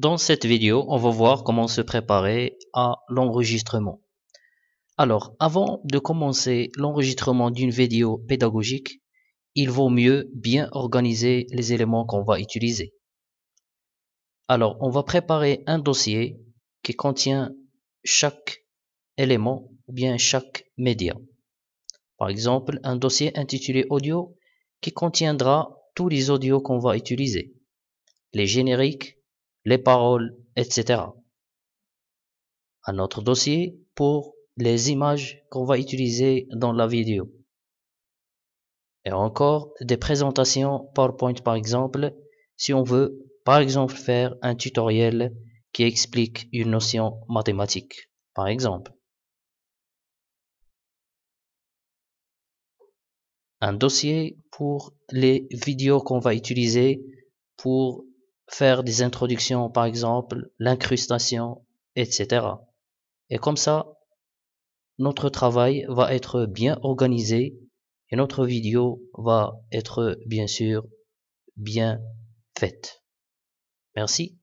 Dans cette vidéo, on va voir comment se préparer à l'enregistrement. Alors, avant de commencer l'enregistrement d'une vidéo pédagogique, il vaut mieux bien organiser les éléments qu'on va utiliser. Alors, on va préparer un dossier qui contient chaque élément ou bien chaque média. Par exemple, un dossier intitulé audio qui contiendra tous les audios qu'on va utiliser, les génériques, les paroles, etc. Un autre dossier pour les images qu'on va utiliser dans la vidéo. Et encore des présentations PowerPoint par exemple, si on veut par exemple faire un tutoriel qui explique une notion mathématique, par exemple. Un dossier pour les vidéos qu'on va utiliser pour faire des introductions, par exemple, l'incrustation, etc. Et comme ça, notre travail va être bien organisé et notre vidéo va être bien sûr bien faite. Merci.